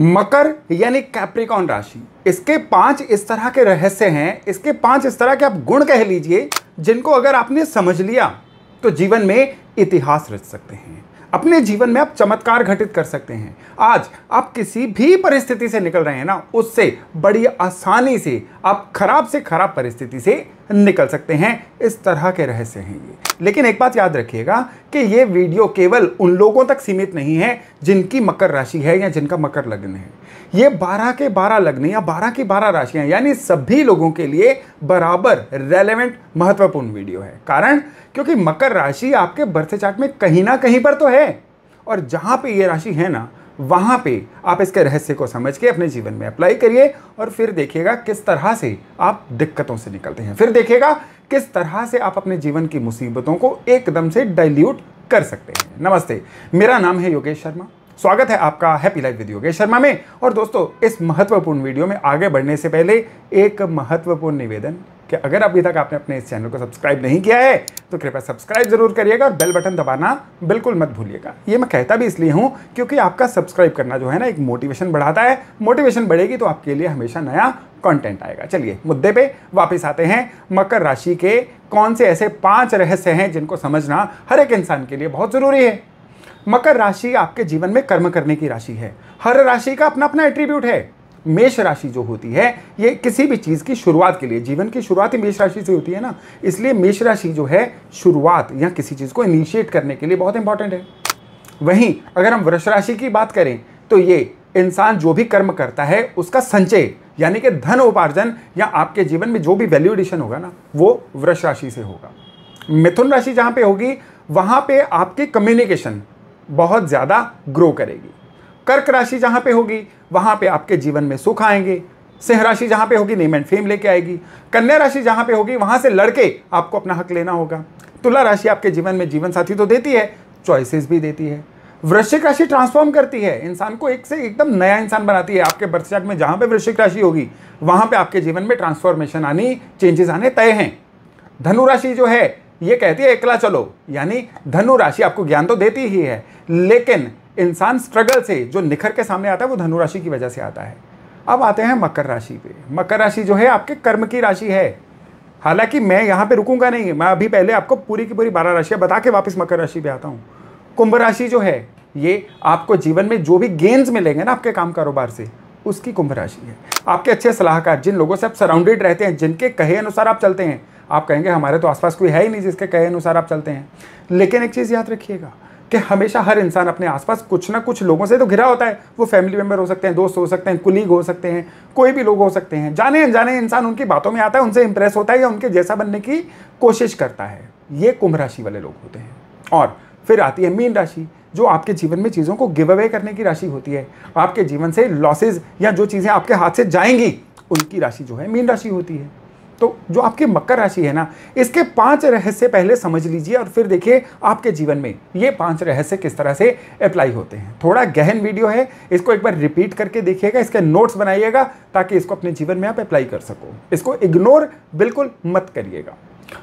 मकर यानी कैप्रिकॉन राशि इसके पांच इस तरह के रहस्य हैं इसके पांच इस तरह के आप गुण कह लीजिए जिनको अगर आपने समझ लिया तो जीवन में इतिहास रच सकते हैं अपने जीवन में आप चमत्कार घटित कर सकते हैं आज आप किसी भी परिस्थिति से निकल रहे हैं ना उससे बड़ी आसानी से आप खराब से खराब परिस्थिति से निकल सकते हैं इस तरह के रहस्य हैं ये लेकिन एक बात याद रखिएगा कि ये वीडियो केवल उन लोगों तक सीमित नहीं है जिनकी मकर राशि है या जिनका मकर लग्न है ये बारह के बारह लग्न या बारह की बारह राशियां यानी सभी लोगों के लिए बराबर रेलेवेंट महत्वपूर्ण वीडियो है कारण क्योंकि मकर राशि आपके बर्थ चार्ट में कहीं ना कहीं पर तो है और जहाँ पे ये राशि है ना वहाँ पे आप इसके रहस्य को समझ के अपने जीवन में अप्लाई करिए और फिर देखिएगा किस तरह से आप दिक्कतों से निकलते हैं फिर देखिएगा किस तरह से आप अपने जीवन की मुसीबतों को एकदम से डाइल्यूट कर सकते हैं नमस्ते मेरा नाम है योगेश शर्मा स्वागत है आपका happy life with Yogesh Sharma में और दोस्तों इस महत्वपूर्ण वीडियो में आगे बढ़ने से पहले एक महत्वपूर्ण निवेदन कि अगर अभी तक आपने अपने इस चैनल को सब्सक्राइब नहीं किया है तो कृपया सब्सक्राइब जरूर करिएगा और बेल बटन दबाना बिल्कुल मत भूलिएगा ये मैं कहता भी इसलिए हूँ क्योंकि आपका सब्सक्राइब करना जो है ना एक मोटिवेशन बढ़ाता है मोटिवेशन बढ़ेगी तो आपके लिए हमेशा नया कंटेंट आएगा चलिए मुद्दे पे वापस आते हैं मकर राशि के कौन से ऐसे पांच रहस्य हैं जिनको समझना हर एक इंसान के लिए बहुत ज़रूरी है मकर राशि आपके जीवन में कर्म करने की राशि है हर राशि का अपना अपना एट्रीब्यूट है मेष राशि जो होती है ये किसी भी चीज़ की शुरुआत के लिए जीवन की शुरुआत ही मेष राशि से होती है ना इसलिए मेष राशि जो है शुरुआत या किसी चीज़ को इनिशिएट करने के लिए बहुत इंपॉर्टेंट है वहीं अगर हम वृक्ष राशि की बात करें तो ये इंसान जो भी कर्म करता है उसका संचय यानी कि धन उपार्जन या आपके जीवन में जो भी वैल्यू एडिशन होगा ना वो वृक्ष राशि से होगा मिथुन राशि जहाँ पे होगी वहाँ पे आपकी कम्युनिकेशन बहुत ज़्यादा ग्रो करेगी कर्क राशि जहाँ पे होगी वहाँ पे आपके जीवन में सुख आएंगे सिंह राशि जहाँ पे होगी नेम एंड फेम लेके आएगी कन्या राशि जहाँ पे होगी वहाँ से लड़के आपको अपना हक लेना होगा तुला राशि आपके जीवन में जीवन साथी तो देती है चॉइसेस भी देती है वृश्चिक राशि ट्रांसफॉर्म करती है इंसान को एक से एकदम नया इंसान बनाती है आपके बर्थ चार्ट में जहाँ पर वृश्चिक राशि होगी वहाँ पर आपके जीवन में ट्रांसफॉर्मेशन आनी चेंजेस आने तय हैं धनुराशि जो है ये कहती है एकला चलो यानी धनु राशि आपको ज्ञान तो देती ही है लेकिन इंसान स्ट्रगल से जो निखर के सामने आता है वो धनुराशि की वजह से आता है अब आते हैं मकर राशि पे मकर राशि जो है आपके कर्म की राशि है हालांकि मैं यहाँ पे रुकूंगा नहीं मैं अभी पहले आपको पूरी की पूरी बारह राशियाँ बता के वापस मकर राशि पे आता हूँ कुंभ राशि जो है ये आपको जीवन में जो भी गेंस मिलेंगे ना आपके काम कारोबार से उसकी कुंभ राशि है आपके अच्छे सलाहकार जिन लोगों से आप सराउंडेड रहते हैं जिनके कहे अनुसार आप चलते हैं आप कहेंगे हमारे तो आसपास कोई है ही नहीं जिसके कहे अनुसार आप चलते हैं लेकिन एक चीज़ याद रखिएगा कि हमेशा हर इंसान अपने आसपास कुछ ना कुछ लोगों से तो घिरा होता है वो फैमिली मेम्बर हो सकते हैं दोस्त हो सकते हैं कुलीग हो सकते हैं कोई भी लोग हो सकते हैं जाने अनजाने इंसान उनकी बातों में आता है उनसे इंप्रेस होता है या उनके जैसा बनने की कोशिश करता है ये कुंभ राशि वाले लोग होते हैं और फिर आती है मीन राशि जो आपके जीवन में चीज़ों को गिव अवे करने की राशि होती है आपके जीवन से लॉसेज या जो चीज़ें आपके हाथ से जाएंगी उनकी राशि जो है मीन राशि होती है तो जो आपकी मकर राशि है ना इसके पांच रहस्य पहले समझ लीजिए और फिर देखिए आपके जीवन में ये पांच रहस्य किस तरह से अप्लाई होते हैं थोड़ा गहन वीडियो है इसको एक बार रिपीट करके देखिएगा इसके नोट्स बनाइएगा ताकि इसको अपने जीवन में आप अप्लाई कर सको इसको इग्नोर बिल्कुल मत करिएगा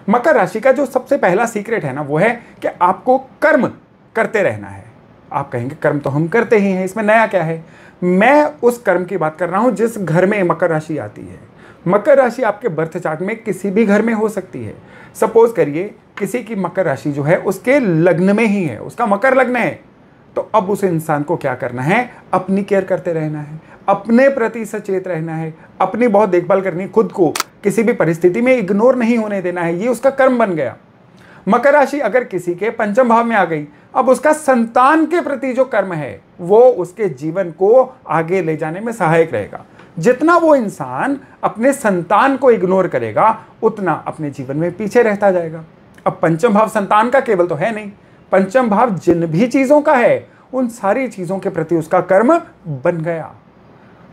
मकर राशि का जो सबसे पहला सीक्रेट है ना वो है कि आपको कर्म करते रहना है आप कहेंगे कर्म तो हम करते ही हैं इसमें नया क्या है मैं उस कर्म की बात कर रहा हूं जिस घर में मकर राशि आती है मकर राशि आपके बर्थ चार्ट में किसी भी घर में हो सकती है सपोज करिए किसी की मकर राशि जो है उसके लग्न में ही है उसका मकर लग्न है तो अब उस इंसान को क्या करना है अपनी केयर करते रहना है अपने प्रति सचेत रहना है अपनी बहुत देखभाल करनी खुद को किसी भी परिस्थिति में इग्नोर नहीं होने देना है ये उसका कर्म बन गया मकर राशि अगर किसी के पंचम भाव में आ गई अब उसका संतान के प्रति जो कर्म है वो उसके जीवन को आगे ले जाने में सहायक रहेगा जितना वो इंसान अपने संतान को इग्नोर करेगा उतना अपने जीवन में पीछे रहता जाएगा अब पंचम भाव संतान का केवल तो है नहीं पंचम भाव जिन भी चीज़ों का है उन सारी चीज़ों के प्रति उसका कर्म बन गया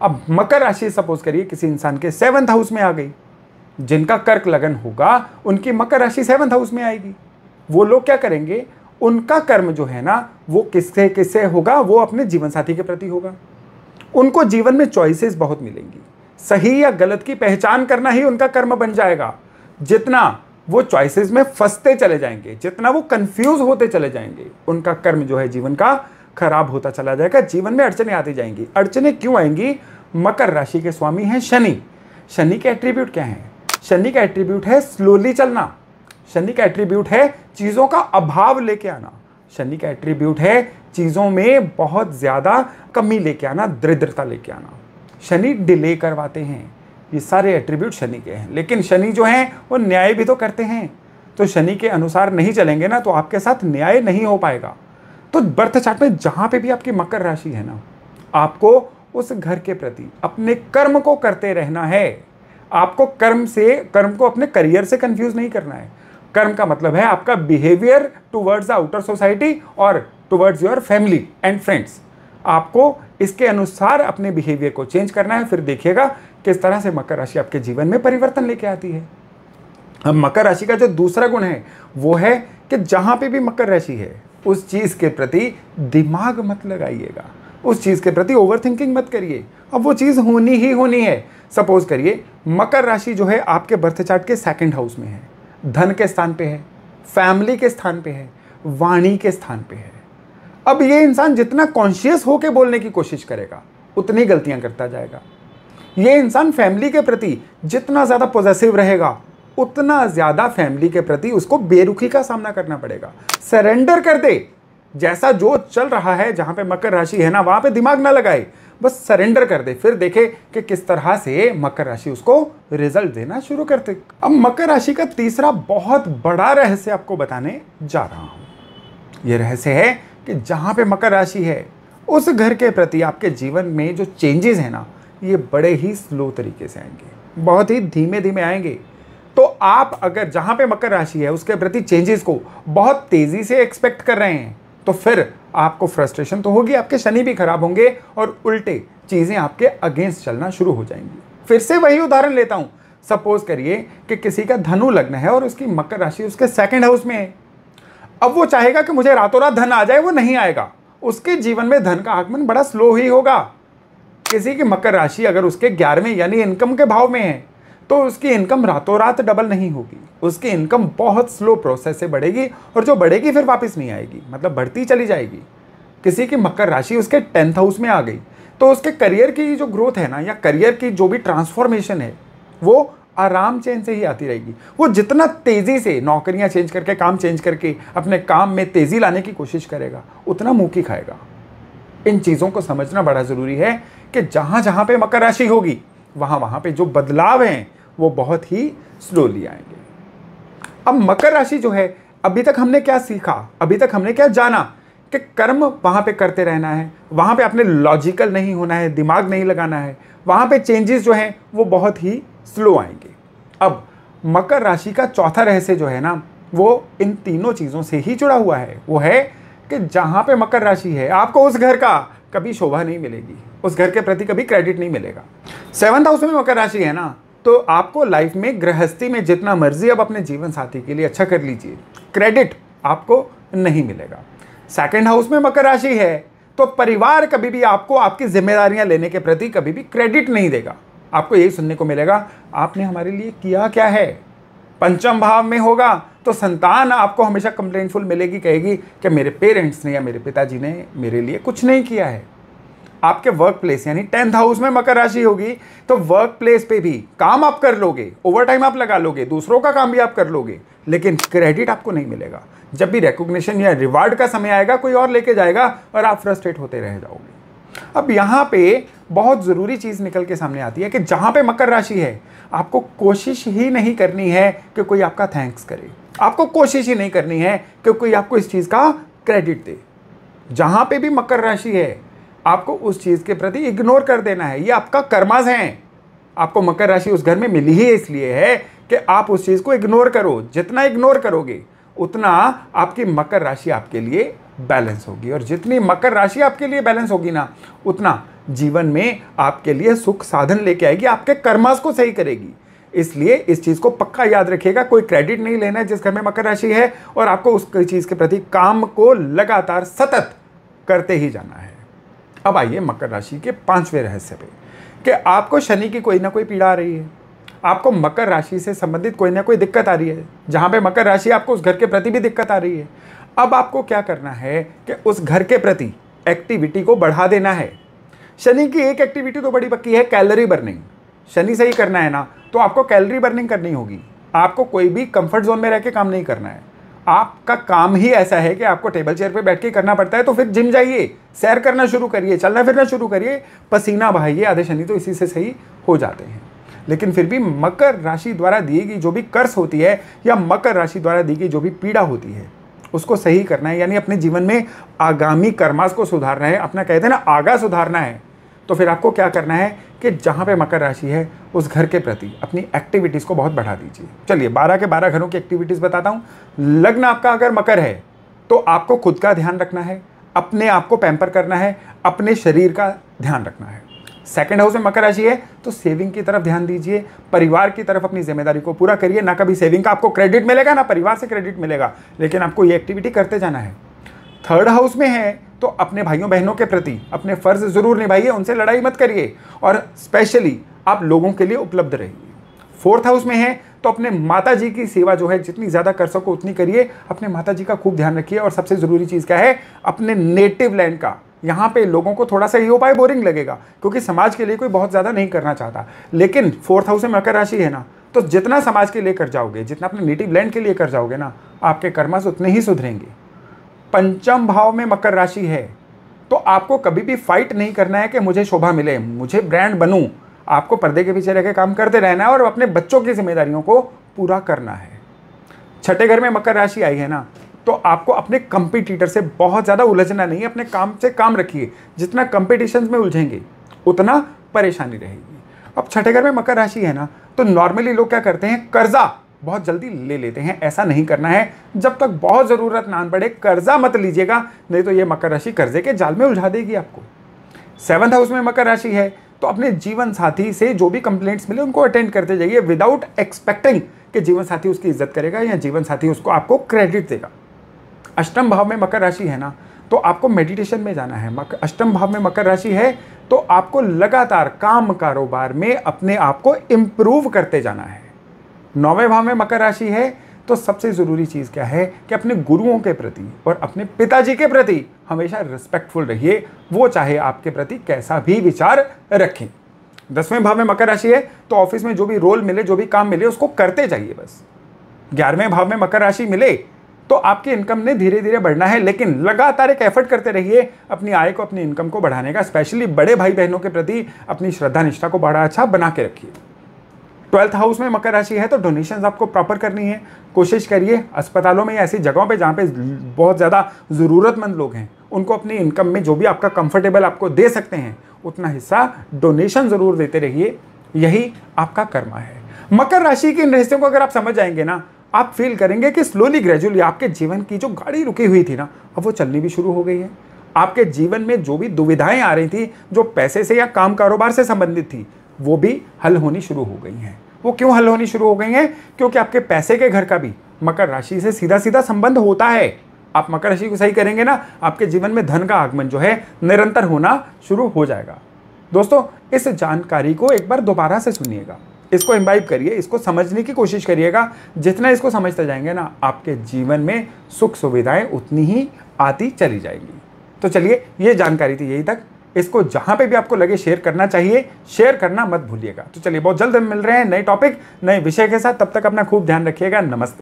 अब मकर राशि सपोज करिए किसी इंसान के सेवंथ हाउस में आ गई जिनका कर्क लगन होगा उनकी मकर राशि सेवंथ हाउस में आएगी वो लोग क्या करेंगे उनका कर्म जो है ना वो किससे किससे होगा वो अपने जीवन साथी के प्रति होगा उनको जीवन में चॉइसेस बहुत मिलेंगी सही या गलत की पहचान करना ही उनका कर्म बन जाएगा जितना वो चॉइसेस में फंसते चले जाएंगे जितना वो कंफ्यूज होते चले जाएंगे उनका कर्म जो है जीवन का खराब होता चला जाएगा जीवन में अड़चने आती जाएंगी अड़चने क्यों आएंगी मकर राशि के स्वामी हैं शनि शनि के एट्रीब्यूट क्या हैं शनि का एट्रीब्यूट है स्लोली चलना शनि का एट्रीब्यूट है चीज़ों का अभाव लेके आना शनि का एट्रीब्यूट है चीज़ों में बहुत ज़्यादा कमी लेके आना दृढ़ता लेके आना शनि डिले करवाते हैं ये सारे एट्रीब्यूट शनि के हैं लेकिन शनि जो हैं वो न्याय भी तो करते हैं तो शनि के अनुसार नहीं चलेंगे ना तो आपके साथ न्याय नहीं हो पाएगा तो बर्थ चार्ट में जहाँ पे भी आपकी मकर राशि है ना आपको उस घर के प्रति अपने कर्म को करते रहना है आपको कर्म से कर्म को अपने करियर से कंफ्यूज नहीं करना है कर्म का मतलब है आपका बिहेवियर टूवर्ड्स आउटर सोसाइटी और towards your family and friends आपको इसके अनुसार अपने बिहेवियर को चेंज करना है फिर देखिएगा किस तरह से मकर राशि आपके जीवन में परिवर्तन लेके आती है अब मकर राशि का जो दूसरा गुण है वो है कि जहां पे भी मकर राशि है उस चीज़ के प्रति दिमाग मत लगाइएगा उस चीज़ के प्रति ओवर थिंकिंग मत करिए अब वो चीज़ होनी ही होनी है सपोज करिए मकर राशि जो है आपके बर्थ चार्ट के सेकंड हाउस में है धन के स्थान पे है फैमिली के स्थान पे है वाणी के स्थान पे है अब ये इंसान जितना कॉन्शियस होकर बोलने की कोशिश करेगा उतनी गलतियां करता जाएगा ये इंसान फैमिली के प्रति जितना ज़्यादा पॉजिटिव रहेगा उतना ज़्यादा फैमिली के प्रति उसको बेरुखी का सामना करना पड़ेगा सरेंडर कर दे जैसा जो चल रहा है जहाँ पे मकर राशि है ना वहाँ पे दिमाग ना लगाए बस सरेंडर कर दे फिर देखे कि किस तरह से मकर राशि उसको रिजल्ट देना शुरू करते अब मकर राशि का तीसरा बहुत बड़ा रहस्य आपको बताने जा रहा हूँ ये रहस्य है कि जहाँ पे मकर राशि है उस घर के प्रति आपके जीवन में जो चेंजेस हैं ना ये बड़े ही स्लो तरीके से आएंगे बहुत ही धीमे धीमे आएंगे तो आप अगर जहाँ पे मकर राशि है उसके प्रति चेंजेस को बहुत तेज़ी से एक्सपेक्ट कर रहे हैं तो फिर आपको फ्रस्ट्रेशन तो होगी आपके शनि भी खराब होंगे और उल्टे चीज़ें आपके अगेंस्ट चलना शुरू हो जाएंगी फिर से वही उदाहरण लेता हूं सपोज करिए कि किसी का धनु लग्न है और उसकी मकर राशि उसके सेकंड हाउस में है अब वो चाहेगा कि मुझे रातों रात धन आ जाए वो नहीं आएगा उसके जीवन में धन का आगमन बड़ा स्लो ही होगा किसी की मकर राशि अगर उसके ग्यारहवें यानी इनकम के भाव में है तो उसकी इनकम रातों रात डबल नहीं होगी उसकी इनकम बहुत स्लो प्रोसेस से बढ़ेगी और जो बढ़ेगी फिर वापस नहीं आएगी मतलब बढ़ती चली जाएगी किसी की मकर राशि उसके टेंथ हाउस में आ गई तो उसके करियर की जो ग्रोथ है ना या करियर की जो भी ट्रांसफॉर्मेशन है वो आराम चैन से ही आती रहेगी वो जितना तेज़ी से नौकरियां चेंज करके काम चेंज करके अपने काम में तेज़ी लाने की कोशिश करेगा उतना मुँह की खाएगा इन चीज़ों को समझना बड़ा ज़रूरी है कि जहाँ जहाँ पे मकर राशि होगी वहाँ वहाँ पे जो बदलाव हैं वो बहुत ही स्लोली आएंगे अब मकर राशि जो है अभी तक हमने क्या सीखा अभी तक हमने क्या जाना कि कर्म वहाँ पे करते रहना है वहाँ पे आपने लॉजिकल नहीं होना है दिमाग नहीं लगाना है वहाँ पे चेंजेस जो हैं वो बहुत ही स्लो आएंगे अब मकर राशि का चौथा रहस्य जो है ना वो इन तीनों चीज़ों से ही जुड़ा हुआ है वो है कि जहाँ पे मकर राशि है आपको उस घर का कभी शोभा नहीं मिलेगी उस घर के प्रति कभी क्रेडिट नहीं मिलेगा सेवंथ हाउस में मकर राशि है ना तो आपको लाइफ में गृहस्थी में जितना मर्जी आप अपने जीवन साथी के लिए अच्छा कर लीजिए क्रेडिट आपको नहीं मिलेगा सेकेंड हाउस में मकर राशि है तो परिवार कभी भी आपको आपकी जिम्मेदारियां लेने के प्रति कभी भी क्रेडिट नहीं देगा आपको यही सुनने को मिलेगा आपने हमारे लिए किया क्या है पंचम भाव में होगा तो संतान आपको हमेशा कंप्लेनफुल मिलेगी कहेगी कि मेरे पेरेंट्स ने या मेरे पिताजी ने मेरे लिए कुछ नहीं किया है आपके वर्क प्लेस यानी टेंथ हाउस में मकर राशि होगी तो वर्क प्लेस पे भी काम आप कर लोगे ओवर टाइम आप लगा लोगे दूसरों का काम भी आप कर लोगे लेकिन क्रेडिट आपको नहीं मिलेगा जब भी रिकॉग्निशन या रिवार्ड का समय आएगा कोई और लेके जाएगा और आप फ्रस्ट्रेट होते रह जाओगे अब यहाँ पे बहुत ज़रूरी चीज़ निकल के सामने आती है कि जहाँ पे मकर राशि है आपको कोशिश ही नहीं करनी है कि कोई आपका थैंक्स करे आपको कोशिश ही नहीं करनी है कि कोई आपको इस चीज़ का क्रेडिट दे जहाँ पे भी मकर राशि है आपको उस चीज़ के प्रति इग्नोर कर देना है ये आपका कर्माज हैं आपको मकर राशि उस घर में मिली ही इसलिए है कि आप उस चीज़ को इग्नोर करो जितना इग्नोर करोगे उतना आपकी मकर राशि आपके लिए बैलेंस होगी और जितनी मकर राशि आपके लिए बैलेंस होगी ना उतना जीवन में आपके लिए सुख साधन लेके आएगी आपके कर्मास को सही करेगी इसलिए इस चीज़ को पक्का याद रखिएगा कोई क्रेडिट नहीं लेना है जिस घर में मकर राशि है और आपको उस चीज़ के प्रति काम को लगातार सतत करते ही जाना है अब आइए मकर राशि के पांचवें रहस्य पे कि आपको शनि की कोई ना कोई पीड़ा आ रही है आपको मकर राशि से संबंधित कोई ना कोई दिक्कत आ रही है जहाँ पे मकर राशि आपको उस घर के प्रति भी दिक्कत आ रही है अब आपको क्या करना है कि उस घर के प्रति एक्टिविटी को बढ़ा देना है शनि की एक एक्टिविटी तो बड़ी पक्की है कैलरी बर्निंग शनि से ही करना है ना तो आपको कैलरी बर्निंग करनी होगी आपको कोई भी कंफर्ट जोन में रह के काम नहीं करना है आपका काम ही ऐसा है कि आपको टेबल चेयर पे बैठ के करना पड़ता है तो फिर जिम जाइए सैर करना शुरू करिए चलना फिरना शुरू करिए पसीना बहाइए आधे शनि तो इसी से सही हो जाते हैं लेकिन फिर भी मकर राशि द्वारा दी गई जो भी कर्स होती है या मकर राशि द्वारा दी गई जो भी पीड़ा होती है उसको सही करना है यानी अपने जीवन में आगामी कर्मास को सुधारना है अपना कहते हैं ना आगा सुधारना है तो फिर आपको क्या करना है कि जहाँ पे मकर राशि है उस घर के प्रति अपनी एक्टिविटीज़ को बहुत बढ़ा दीजिए चलिए बारह के बारह घरों की एक्टिविटीज़ बताता हूँ लग्न आपका अगर मकर है तो आपको खुद का ध्यान रखना है अपने आप को पैम्पर करना है अपने शरीर का ध्यान रखना है सेकेंड हाउस में मकर राशि है तो सेविंग की तरफ ध्यान दीजिए परिवार की तरफ अपनी जिम्मेदारी को पूरा करिए ना कभी सेविंग का आपको क्रेडिट मिलेगा ना परिवार से क्रेडिट मिलेगा लेकिन आपको ये एक्टिविटी करते जाना है थर्ड हाउस में है तो अपने भाइयों बहनों के प्रति अपने फ़र्ज ज़रूर निभाइए उनसे लड़ाई मत करिए और स्पेशली आप लोगों के लिए उपलब्ध रहिए फोर्थ हाउस में है तो अपने माता जी की सेवा जो है जितनी ज़्यादा कर सको उतनी करिए अपने माता जी का खूब ध्यान रखिए और सबसे ज़रूरी चीज़ क्या है अपने नेटिव लैंड का यहाँ पे लोगों को थोड़ा सा ये उपाय बोरिंग लगेगा क्योंकि समाज के लिए कोई बहुत ज़्यादा नहीं करना चाहता लेकिन फोर्थ हाउस में मकर राशि है ना तो जितना समाज के लिए कर जाओगे जितना अपने नेटिव लैंड के लिए कर जाओगे ना आपके कर्मस उतने ही सुधरेंगे पंचम भाव में मकर राशि है तो आपको कभी भी फाइट नहीं करना है कि मुझे शोभा मिले मुझे ब्रांड बनूं आपको पर्दे के पीछे रह के काम करते रहना है और अपने बच्चों की जिम्मेदारियों को पूरा करना है छठे घर में मकर राशि आई है ना तो आपको अपने कंपिटिटर से बहुत ज़्यादा उलझना नहीं है अपने काम से काम रखिए जितना कंपिटिशन में उलझेंगे उतना परेशानी रहेगी अब छठे घर में मकर राशि है ना तो नॉर्मली लोग क्या करते हैं कर्जा बहुत जल्दी ले लेते हैं ऐसा नहीं करना है जब तक बहुत ज़रूरत ना पड़े कर्जा मत लीजिएगा नहीं तो ये मकर राशि कर्जे के जाल में उलझा देगी आपको सेवन्थ हाउस में मकर राशि है तो अपने जीवन साथी से जो भी कंप्लेंट्स मिले उनको अटेंड करते जाइए विदाउट एक्सपेक्टिंग कि जीवन साथी उसकी इज्जत करेगा या जीवन साथी उसको आपको क्रेडिट देगा अष्टम भाव में मकर राशि है ना तो आपको मेडिटेशन में जाना है मकर अष्टम भाव में मकर राशि है तो आपको लगातार काम कारोबार में अपने आप को इम्प्रूव करते जाना है नौवें भाव में मकर राशि है तो सबसे ज़रूरी चीज़ क्या है कि अपने गुरुओं के प्रति और अपने पिताजी के प्रति हमेशा रिस्पेक्टफुल रहिए वो चाहे आपके प्रति कैसा भी विचार रखें दसवें भाव में मकर राशि है तो ऑफिस में जो भी रोल मिले जो भी काम मिले उसको करते जाइए बस ग्यारहवें भाव में मकर राशि मिले तो आपकी इनकम ने धीरे धीरे बढ़ना है लेकिन लगातार एक एफर्ट करते रहिए अपनी आय को अपनी इनकम को बढ़ाने का स्पेशली बड़े भाई बहनों के प्रति अपनी श्रद्धा निष्ठा को बड़ा अच्छा बना के रखिए ट्वेल्थ हाउस में मकर राशि है तो डोनेशन आपको प्रॉपर करनी है कोशिश करिए अस्पतालों में ऐसी जगहों पे जहाँ पे बहुत ज़्यादा ज़रूरतमंद लोग हैं उनको अपनी इनकम में जो भी आपका कंफर्टेबल आपको दे सकते हैं उतना हिस्सा डोनेशन ज़रूर देते रहिए यही आपका कर्मा है मकर राशि के इन रहस्यों को अगर आप समझ जाएंगे ना आप फील करेंगे कि स्लोली ग्रेजुअली आपके जीवन की जो गाड़ी रुकी हुई थी ना अब वो चलनी भी शुरू हो गई है आपके जीवन में जो भी दुविधाएं आ रही थी जो पैसे से या काम कारोबार से संबंधित थी वो भी हल होनी शुरू हो गई हैं वो क्यों हल होनी शुरू हो गई हैं क्योंकि आपके पैसे के घर का भी मकर राशि से सीधा सीधा संबंध होता है आप मकर राशि को सही करेंगे ना आपके जीवन में धन का आगमन जो है निरंतर होना शुरू हो जाएगा दोस्तों इस जानकारी को एक बार दोबारा से सुनिएगा इसको इम्बाइब करिए इसको समझने की कोशिश करिएगा जितना इसको समझते जाएंगे ना आपके जीवन में सुख सुविधाएं उतनी ही आती चली जाएंगी तो चलिए ये जानकारी थी यही तक इसको जहां पे भी आपको लगे शेयर करना चाहिए शेयर करना मत भूलिएगा तो चलिए बहुत जल्द हम मिल रहे हैं नए टॉपिक नए विषय के साथ तब तक अपना खूब ध्यान रखिएगा नमस्ते